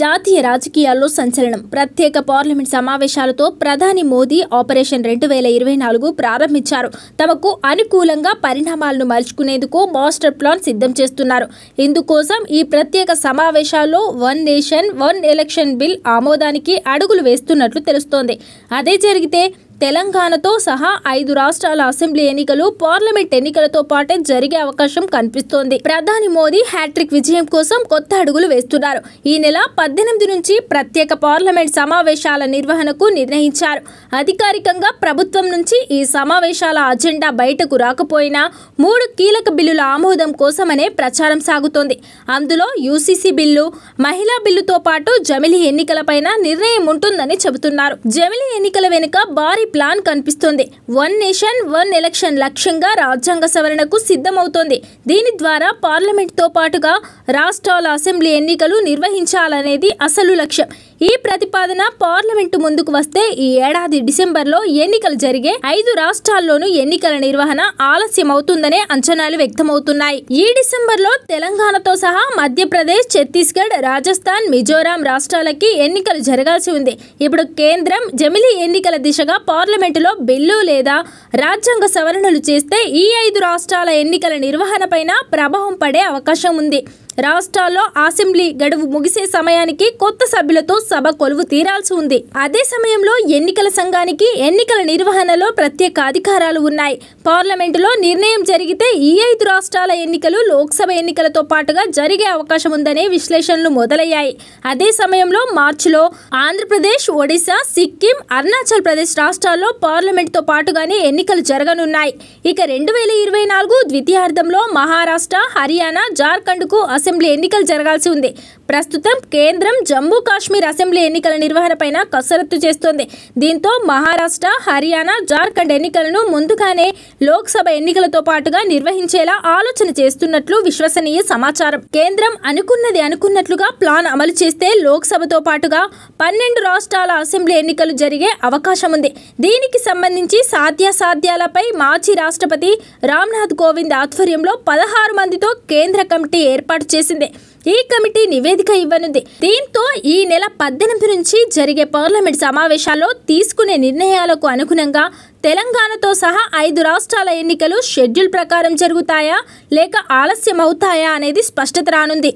జాతీయ రాజకీయాల్లో సంచలనం ప్రత్యేక పార్లమెంట్ సమావేశాలతో ప్రధాని మోదీ ఆపరేషన్ రెండు వేల ఇరవై నాలుగు ప్రారంభించారు తమకు అనుకూలంగా పరిణామాలను మలుచుకునేందుకు మాస్టర్ ప్లాన్ సిద్ధం చేస్తున్నారు ఇందుకోసం ఈ ప్రత్యేక సమావేశాల్లో one nation one election bill ఆమోదానికి అడుగులు వేస్తున్నట్లు తెలుస్తోంది అదే జరిగితే తెలంగాణతో సహా ఐదు రాష్ట్రాల అసెంబ్లీ ఎన్నికలు పార్లమెంట్ ఎన్నికలతో పాటే జరిగే అవకాశం కనిపిస్తోంది ప్రధాని మోదీ హ్యాట్రిక్ విజయం కోసం కొత్త అడుగులు వేస్తున్నారు ఈ నెల పద్దెనిమిది నుంచి ప్రత్యేక పార్లమెంట్ సమావేశాల నిర్వహణకు నిర్ణయించారు అధికారికంగా ప్రభుత్వం నుంచి ఈ సమావేశాల అజెండా బయటకు రాకపోయినా మూడు కీలక బిల్లుల ఆమోదం కోసమనే ప్రచారం సాగుతోంది అందులో యూసీసీ బిల్లు మహిళా బిల్లుతో పాటు జమిలీ ఎన్నికలపైన నిర్ణయం ఉంటుందని చెబుతున్నారు జమిలీ ఎన్నికల వెనుక భారీ ప్లాన్ కనిపిస్తోంది వన్ నేషన్ వన్ ఎలక్షన్ లక్ష్యంగా రాజ్యాంగ సవరణకు సిద్ధమవుతోంది దీని ద్వారా పార్లమెంట్తో పాటుగా రాష్ట్రాల అసెంబ్లీ ఎన్నికలు నిర్వహించాలనేది అసలు లక్ష్యం ఈ ప్రతిపాదన పార్లమెంటు ముందుకు వస్తే ఈ ఏడాది డిసెంబర్లో ఎన్నికలు జరిగే ఐదు రాష్ట్రాల్లోనూ ఎన్నికల నిర్వహణ ఆలస్యం అవుతుందనే అంచనాలు వ్యక్తమవుతున్నాయి ఈ డిసెంబర్లో తెలంగాణతో సహా మధ్యప్రదేశ్ ఛత్తీస్గఢ్ రాజస్థాన్ మిజోరాం రాష్ట్రాలకి ఎన్నికలు జరగాల్సి ఉంది ఇప్పుడు కేంద్రం జమిలీ ఎన్నికల దిశగా పార్లమెంటులో బిల్లు లేదా రాజ్యాంగ సవరణలు చేస్తే ఈ ఐదు రాష్ట్రాల ఎన్నికల నిర్వహణపైన ప్రభావం పడే అవకాశం ఉంది రాష్ట్రాల్లో అసెంబ్లీ గడువు ముగిసే సమయానికి కొత్త సభ్యులతో సభ కొలువు తీరాల్సి ఉంది అదే సమయంలో ఎన్నికల సంఘానికి ఎన్నికల నిర్వహణలో ప్రత్యేక అధికారాలు ఉన్నాయి పార్లమెంటులో నిర్ణయం జరిగితే ఈ ఐదు రాష్ట్రాల ఎన్నికలు లోక్సభ ఎన్నికలతో పాటుగా జరిగే అవకాశం ఉందనే విశ్లేషణలు మొదలయ్యాయి అదే సమయంలో మార్చిలో ఆంధ్రప్రదేశ్ ఒడిశా సిక్కిం అరుణాచల్ ప్రదేశ్ రాష్ట్రాల్లో పార్లమెంట్తో పాటుగానే ఎన్నికలు జరగనున్నాయి ఇక రెండు వేల ఇరవై నాలుగు ద్వితీయార్థంలో మహారాష్ట్ర హర్యానా జార్ఖండ్కు అసెంబ్లీ ఎన్నికలు జరగాల్సి ఉంది ప్రస్తుతం కేంద్రం జమ్మూ కాశ్మీర్ అసెంబ్లీ ఎన్నికల నిర్వహణపైన కసరత్తు చేస్తోంది దీంతో మహారాష్ట్ర హర్యానా జార్ఖండ్ ఎన్నికలను ముందుగానే లోక్సభ ఎన్నికలతో పాటుగా నిర్వహించేలా ఆలోచన చేస్తున్నట్లు విశ్వసనీయ సమాచారం కేంద్రం అనుకున్నది అనుకున్నట్లుగా ప్లాన్ అమలు చేస్తే లోక్సభతో పాటుగా పన్నెండు రాష్ట్రాల అసెంబ్లీ ఎన్నికలు జరిగే అవకాశం ఉంది దీనికి సంబంధించి సాధ్యాసాధ్యాలపై మాజీ రాష్ట్రపతి రామ్నాథ్ కోవింద్ ఆధ్వర్యంలో పదహారు మందితో కేంద్ర కమిటీ ఏర్పాటు చేసింది ఈ కమిటీ నివేదిక ఇవ్వనుంది దీంతో ఈ నెల పద్దెనిమిది నుంచి జరిగే పార్లమెంట్ సమావేశాల్లో తీసుకునే నిర్ణయాలకు అనుగుణంగా తెలంగాణతో సహా ఐదు రాష్ట్రాల ఎన్నికలు షెడ్యూల్ ప్రకారం జరుగుతాయా లేక ఆలస్యం అవుతాయా అనేది స్పష్టత రానుంది